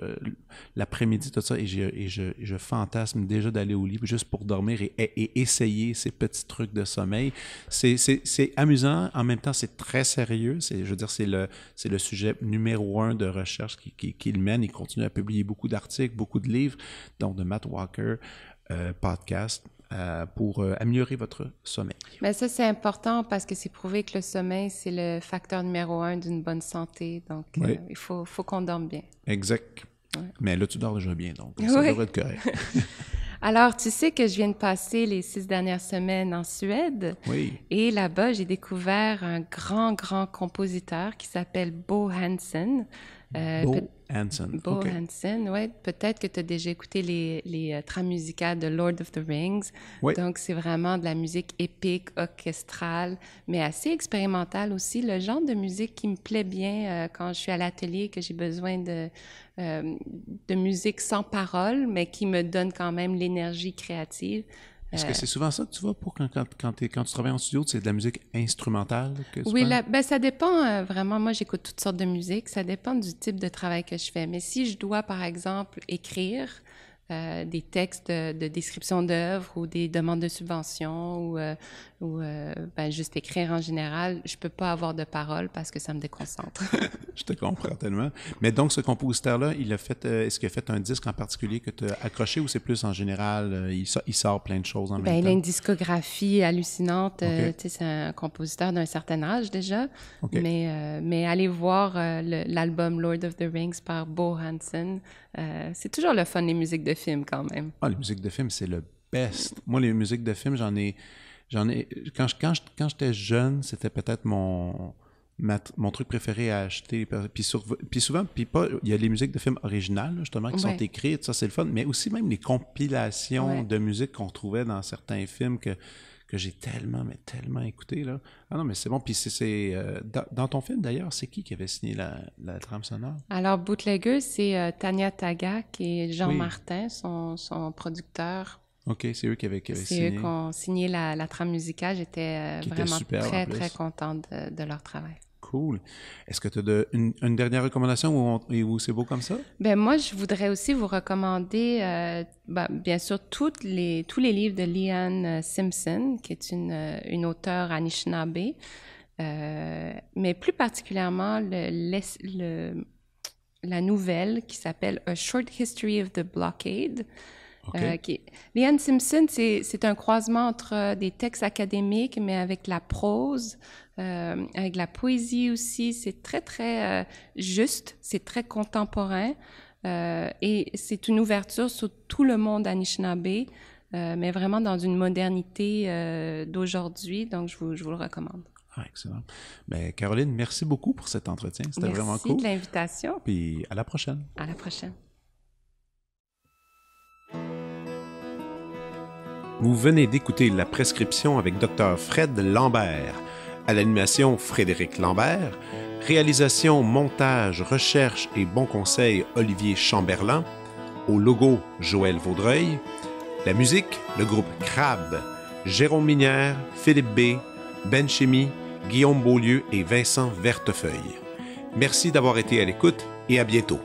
l'après-midi tout ça et, et je, je, fantasme déjà d'aller au lit juste pour dormir et, et, essayer ces petits trucs de sommeil. C'est amusant, en même temps c'est très sérieux. C'est, je veux dire, c'est le c'est le sujet numéro un de recherche qu'il mène. Il continue à publier beaucoup d'articles, beaucoup de livres, dont de Matt Walker, euh, podcast euh, pour euh, améliorer votre sommeil? Mais ça, c'est important parce que c'est prouvé que le sommeil, c'est le facteur numéro un d'une bonne santé. Donc, euh, il faut, faut qu'on dorme bien. Exact. Mais là, tu dors déjà bien, donc ça devrait être correct. Alors, tu sais que je viens de passer les six dernières semaines en Suède. Oui. Et là-bas, j'ai découvert un grand, grand compositeur qui s'appelle Bo Hansen. Euh, Hansen. Bo Hansen, oui. Peut-être que tu as déjà écouté les, les euh, musicales de Lord of the Rings. Donc, c'est vraiment de la musique épique, orchestrale, mais assez expérimentale aussi. Le genre de musique qui me plaît bien euh, quand je suis à l'atelier, que j'ai besoin de, euh, de musique sans parole, mais qui me donne quand même l'énergie créative. Est-ce que euh, c'est souvent ça que tu vois pour quand, tu travailles en studio? C'est de la musique instrumentale? oui, ben, ça dépend euh, vraiment. Moi, j'écoute toutes sortes de musique. Ça dépend du type de travail que je fais. Mais si je dois, par exemple, écrire, euh, des textes de, description d'œuvres ou des demandes de subventions ou, euh, ou euh, ben, juste écrire en général, je peux pas avoir de parole parce que ça me déconcentre. je te comprends tellement. Mais donc, ce compositeur-là, il a fait, est-ce qu'il a fait un disque en particulier que tu as accroché ou c'est plus en général, il, il, sort plein de choses en ben, même temps? Il a une discographie hallucinante. c'est un compositeur d'un certain âge déjà. Mais, mais allez voir l'album Lord of the Rings par Bo Hansen. c'est toujours le fun, les musiques de film quand même. Ah, les musiques de films, c'est le best. Moi, les musiques de films, j'en ai. J'en ai. Quand, quand, quand j'étais jeune, c'était peut-être mon. mon truc préféré à acheter. Puis, souvent, puis pas, il y a les musiques de films originales, justement, qui sont écrites, ça c'est le fun, mais aussi même les compilations de musique qu'on trouvait dans certains films que que j'ai tellement, mais tellement écouté. Là. Ah non, mais c'est bon. Puis c'est, euh, dans, ton film, d'ailleurs, c'est qui qui avait signé la, trame sonore? Alors, Bootlegger, c'est euh, Tania Tagak et Jean Martin, son, son producteur. OK, c'est eux qui avaient, signé. C'est eux qui ont signé la, trame musicale. J'étais euh, vraiment très, très contente de, leur travail. Cool. Est-ce que tu as une, dernière recommandation ou c'est beau comme ça? Ben moi, je voudrais aussi vous recommander, euh, ben, bien sûr, toutes les, tous les livres de Leanne euh, Simpson, qui est une, euh, une auteure Anishinaabe, mais plus particulièrement la nouvelle qui s'appelle A Short History of the Blockade ok euh, Liane Simpson, c'est un croisement entre euh, des textes académiques, mais avec la prose, euh, avec la poésie aussi. C'est très, très juste, c'est très contemporain. et c'est une ouverture sur tout le monde Anishinaabe, mais vraiment dans une modernité d'aujourd'hui. Donc, je vous, le recommande. Ah, excellent. Mais ben, Caroline, merci beaucoup pour cet entretien. C'était vraiment cool. Merci de l'invitation. Puis à la prochaine. À la prochaine. Vous venez d'écouter La Prescription avec Dr. Fred Lambert. À l'animation, Frédéric Lambert. Réalisation, montage, recherche et bon conseil, Olivier Chamberlain. Au logo, Joël Vaudreuil. La musique, le groupe Crab. Jérôme Minière, Philippe B., Ben Chimie, Guillaume Beaulieu et Vincent Vertefeuille. Merci d'avoir été à l'écoute et à bientôt.